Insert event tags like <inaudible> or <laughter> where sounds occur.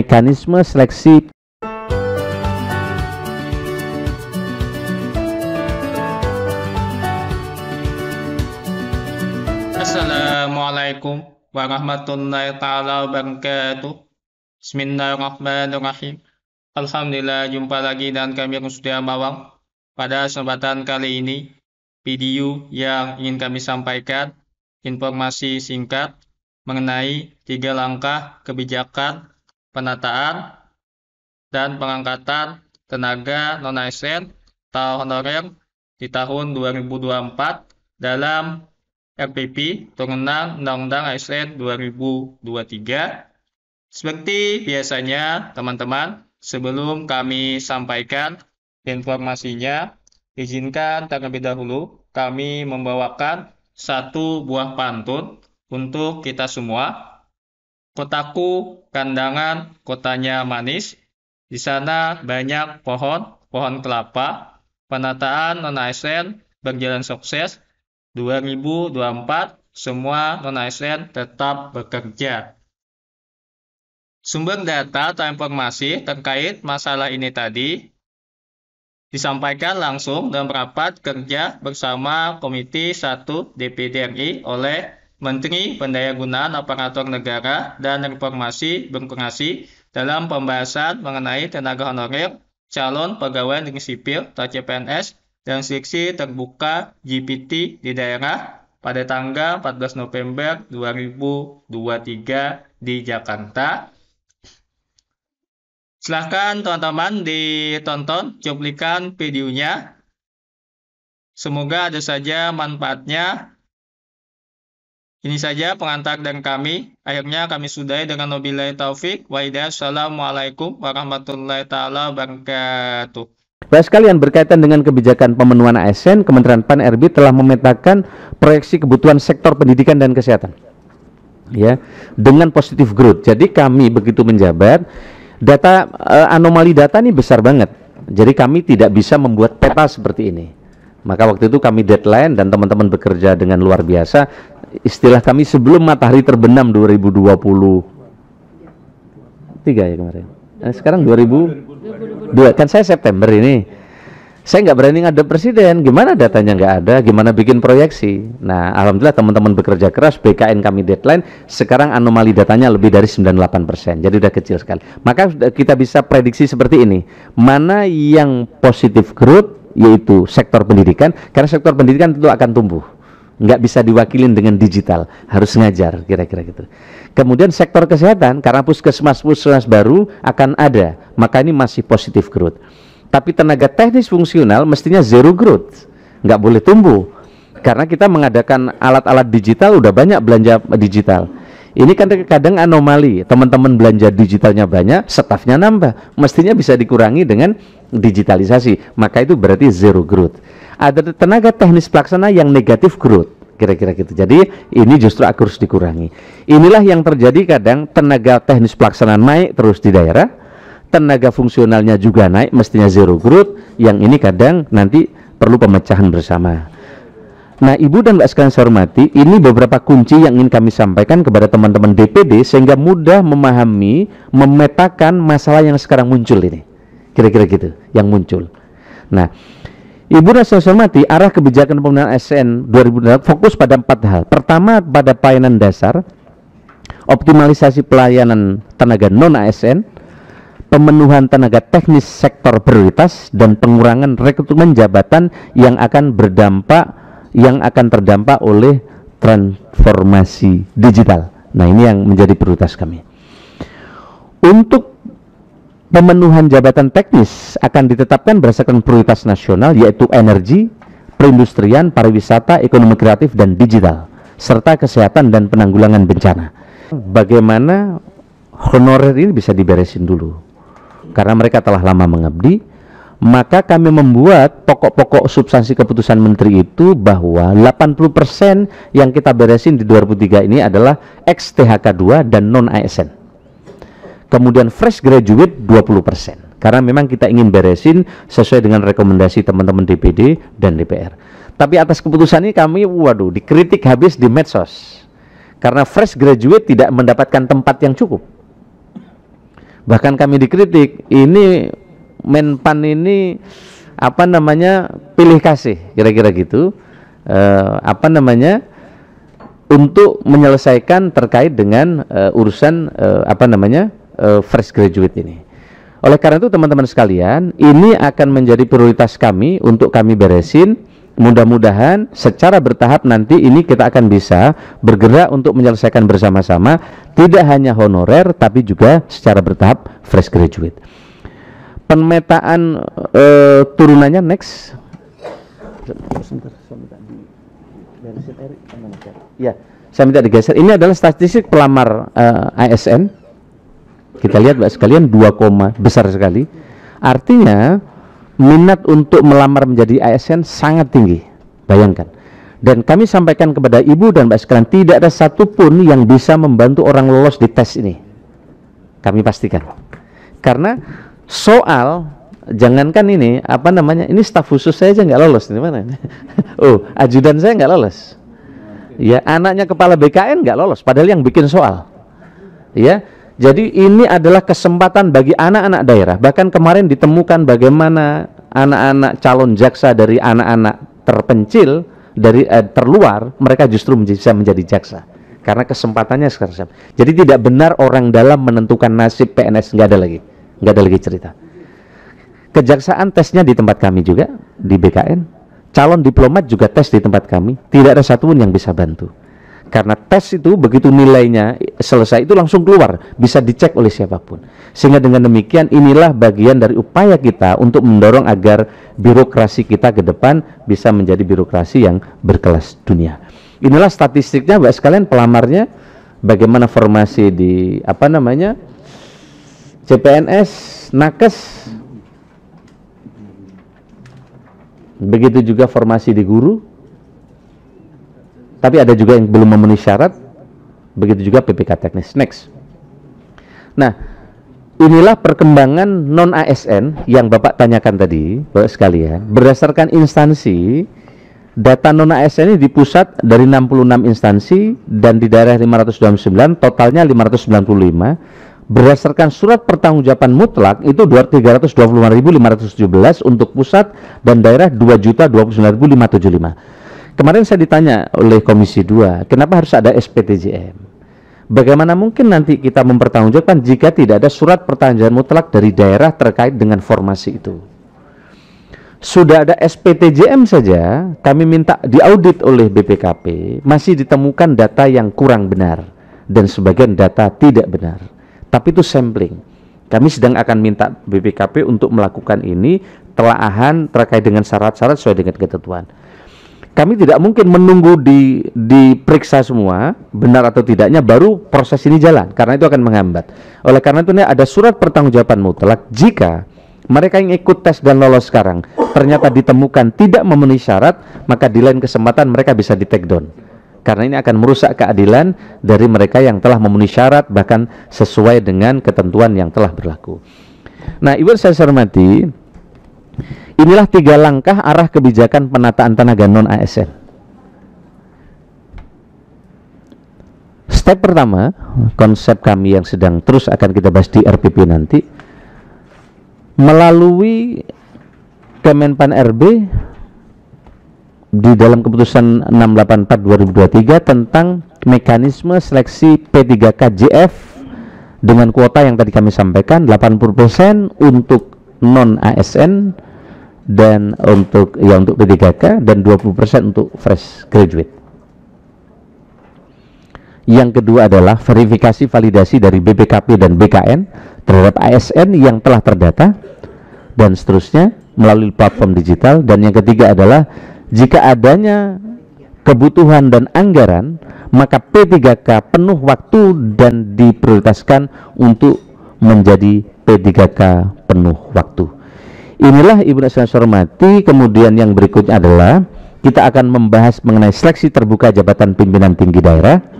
mekanisme seleksi Assalamualaikum warahmatullahi taala wabarakatuh Bismillahirrahmanirrahim Alhamdulillah jumpa lagi dan kami sudah Mawang pada kesempatan kali ini video yang ingin kami sampaikan informasi singkat mengenai tiga langkah kebijakan penataan dan pengangkatan tenaga non ASN atau honorer di tahun 2024 dalam RPP Turunan Undang-Undang ASN 2023. Seperti biasanya, teman-teman, sebelum kami sampaikan informasinya, izinkan terlebih dahulu kami membawakan satu buah pantun untuk kita semua Kotaku kandangan, kotanya manis. Di sana banyak pohon, pohon kelapa. Penataan non ASN berjalan sukses. 2024 semua non ASN tetap bekerja. Sumber data atau informasi terkait masalah ini tadi disampaikan langsung dalam rapat kerja bersama Komite 1 DPD RI oleh Menteri Pendayagunaan Aparatur Negara dan Reformasi Birokrasi dalam pembahasan mengenai tenaga honorer, calon pegawai negeri sipil atau CPNS, dan seleksi terbuka GPT di daerah pada tanggal 14 November 2023 di Jakarta. Silahkan teman-teman ditonton cuplikan videonya. Semoga ada saja manfaatnya ini saja pengantar dan kami. Akhirnya kami sudahi dengan nobilai taufik. Wa Assalamualaikum warahmatullahi taala wabarakatuh. Baik sekalian berkaitan dengan kebijakan pemenuhan ASN, Kementerian Pan RB telah memetakan proyeksi kebutuhan sektor pendidikan dan kesehatan. Ya, dengan positif growth. Jadi kami begitu menjabat, data eh, anomali data ini besar banget. Jadi kami tidak bisa membuat peta seperti ini. Maka waktu itu kami deadline dan teman-teman bekerja dengan luar biasa istilah kami sebelum matahari terbenam 2020 tiga ya kemarin nah, sekarang 2000 dua kan saya September ini saya nggak berani ngadep presiden gimana datanya nggak ada gimana bikin proyeksi nah alhamdulillah teman-teman bekerja keras BKN kami deadline sekarang anomali datanya lebih dari 98% persen jadi udah kecil sekali maka kita bisa prediksi seperti ini mana yang positif growth yaitu sektor pendidikan karena sektor pendidikan tentu akan tumbuh nggak bisa diwakilin dengan digital harus ngajar kira-kira gitu kemudian sektor kesehatan karena puskesmas puskesmas baru akan ada maka ini masih positif growth tapi tenaga teknis fungsional mestinya zero growth nggak boleh tumbuh karena kita mengadakan alat-alat digital udah banyak belanja digital ini kan kadang anomali teman-teman belanja digitalnya banyak stafnya nambah mestinya bisa dikurangi dengan digitalisasi maka itu berarti zero growth ada tenaga teknis pelaksana yang negatif growth kira-kira gitu. Jadi ini justru harus dikurangi. Inilah yang terjadi kadang tenaga teknis pelaksanaan naik terus di daerah, tenaga fungsionalnya juga naik, mestinya zero growth. Yang ini kadang nanti perlu pemecahan bersama. Nah, Ibu dan Mbak sekalian saya hormati, ini beberapa kunci yang ingin kami sampaikan kepada teman-teman DPD sehingga mudah memahami, memetakan masalah yang sekarang muncul ini. Kira-kira gitu, yang muncul. Nah, Ibu Rasa Somati, arah kebijakan pembangunan ASN 2016 fokus pada empat hal. Pertama, pada pelayanan dasar, optimalisasi pelayanan tenaga non-ASN, pemenuhan tenaga teknis sektor prioritas, dan pengurangan rekrutmen jabatan yang akan berdampak yang akan terdampak oleh transformasi digital. Nah, ini yang menjadi prioritas kami. Untuk pemenuhan jabatan teknis akan ditetapkan berdasarkan prioritas nasional yaitu energi, perindustrian, pariwisata, ekonomi kreatif dan digital serta kesehatan dan penanggulangan bencana. Bagaimana honorer ini bisa diberesin dulu? Karena mereka telah lama mengabdi, maka kami membuat pokok-pokok substansi keputusan menteri itu bahwa 80% yang kita beresin di 2003 ini adalah ex THK 2 dan non ASN kemudian fresh graduate 20% karena memang kita ingin beresin sesuai dengan rekomendasi teman-teman DPD dan DPR tapi atas keputusan ini kami waduh dikritik habis di medsos karena fresh graduate tidak mendapatkan tempat yang cukup bahkan kami dikritik ini menpan ini apa namanya pilih kasih kira-kira gitu E, apa namanya untuk menyelesaikan terkait dengan uh, urusan uh, apa namanya uh, fresh graduate ini. Oleh karena itu teman-teman sekalian, ini akan menjadi prioritas kami untuk kami beresin. Mudah-mudahan secara bertahap nanti ini kita akan bisa bergerak untuk menyelesaikan bersama-sama tidak hanya honorer tapi juga secara bertahap fresh graduate. Pemetaan uh, turunannya next. Ya, saya minta digeser. Ini adalah statistik pelamar uh, eh, ASN kita lihat mbak sekalian dua koma besar sekali. Artinya minat untuk melamar menjadi ASN sangat tinggi. Bayangkan. Dan kami sampaikan kepada Ibu dan Mbak sekalian, tidak ada satupun yang bisa membantu orang lolos di tes ini. Kami pastikan. Karena soal jangankan ini apa namanya ini staf khusus saya aja nggak lolos ini mana <laughs> oh ajudan saya nggak lolos ya anaknya kepala BKN nggak lolos padahal yang bikin soal ya jadi ini adalah kesempatan bagi anak-anak daerah. Bahkan kemarin ditemukan bagaimana anak-anak calon jaksa dari anak-anak terpencil dari eh, terluar mereka justru bisa menjadi jaksa karena kesempatannya sekarang. Jadi tidak benar orang dalam menentukan nasib PNS nggak ada lagi, nggak ada lagi cerita. Kejaksaan tesnya di tempat kami juga di BKN. Calon diplomat juga tes di tempat kami. Tidak ada satupun yang bisa bantu. Karena tes itu begitu nilainya selesai itu langsung keluar, bisa dicek oleh siapapun. Sehingga dengan demikian inilah bagian dari upaya kita untuk mendorong agar birokrasi kita ke depan bisa menjadi birokrasi yang berkelas dunia. Inilah statistiknya Mbak sekalian pelamarnya bagaimana formasi di apa namanya? CPNS, nakes. Begitu juga formasi di guru, tapi ada juga yang belum memenuhi syarat begitu juga PPK teknis next nah inilah perkembangan non ASN yang Bapak tanyakan tadi Bapak sekalian ya. berdasarkan instansi data non ASN ini di pusat dari 66 instansi dan di daerah 529 totalnya 595 berdasarkan surat pertanggungjawaban mutlak itu 325.517 untuk pusat dan daerah 2.029.575. Kemarin saya ditanya oleh Komisi 2, kenapa harus ada SPTJM? Bagaimana mungkin nanti kita mempertanggungjawabkan jika tidak ada surat pertanggungjawaban mutlak dari daerah terkait dengan formasi itu? Sudah ada SPTJM saja, kami minta diaudit oleh BPKP, masih ditemukan data yang kurang benar dan sebagian data tidak benar. Tapi itu sampling. Kami sedang akan minta BPKP untuk melakukan ini telaahan terkait dengan syarat-syarat sesuai dengan ketentuan kami tidak mungkin menunggu di diperiksa semua benar atau tidaknya baru proses ini jalan karena itu akan menghambat. Oleh karena itu ada surat pertanggungjawaban mutlak jika mereka yang ikut tes dan lolos sekarang ternyata ditemukan tidak memenuhi syarat, maka di lain kesempatan mereka bisa di take down. Karena ini akan merusak keadilan dari mereka yang telah memenuhi syarat bahkan sesuai dengan ketentuan yang telah berlaku. Nah, Ibu saya hormati, Inilah tiga langkah arah kebijakan penataan tenaga non ASN. Step pertama, konsep kami yang sedang terus akan kita bahas di RPP nanti melalui Kemenpan RB di dalam keputusan 684 2023 tentang mekanisme seleksi P3KJF dengan kuota yang tadi kami sampaikan 80% untuk non ASN dan untuk ya untuk P3K dan 20% untuk fresh graduate. Yang kedua adalah verifikasi validasi dari BPKP dan BKN terhadap ASN yang telah terdata dan seterusnya melalui platform digital dan yang ketiga adalah jika adanya kebutuhan dan anggaran maka P3K penuh waktu dan diprioritaskan untuk menjadi P3K penuh waktu. Inilah Ibu nasional hormati. Kemudian yang berikutnya adalah kita akan membahas mengenai seleksi terbuka jabatan pimpinan tinggi daerah